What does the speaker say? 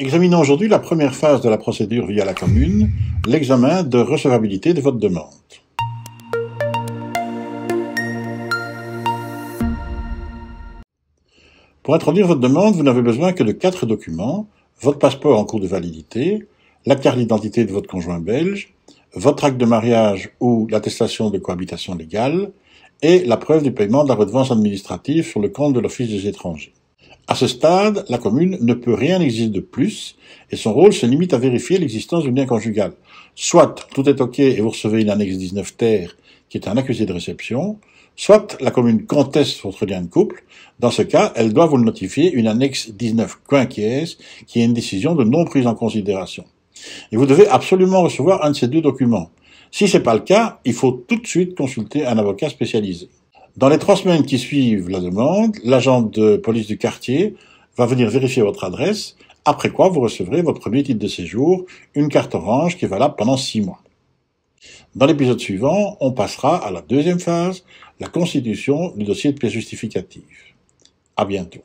Examinons aujourd'hui la première phase de la procédure via la commune, l'examen de recevabilité de votre demande. Pour introduire votre demande, vous n'avez besoin que de quatre documents, votre passeport en cours de validité, la carte d'identité de votre conjoint belge, votre acte de mariage ou l'attestation de cohabitation légale, et la preuve du paiement de la redevance administrative sur le compte de l'Office des étrangers. À ce stade, la commune ne peut rien exiger de plus et son rôle se limite à vérifier l'existence du lien conjugal. Soit tout est OK et vous recevez une annexe 19 terre qui est un accusé de réception, soit la commune conteste votre lien de couple. Dans ce cas, elle doit vous notifier une annexe 19 quinquies qui est une décision de non prise en considération. Et vous devez absolument recevoir un de ces deux documents. Si n'est pas le cas, il faut tout de suite consulter un avocat spécialisé. Dans les trois semaines qui suivent la demande, l'agent de police du quartier va venir vérifier votre adresse, après quoi vous recevrez votre premier titre de séjour, une carte orange qui est valable pendant six mois. Dans l'épisode suivant, on passera à la deuxième phase, la constitution du dossier de pièces justificatives. À bientôt.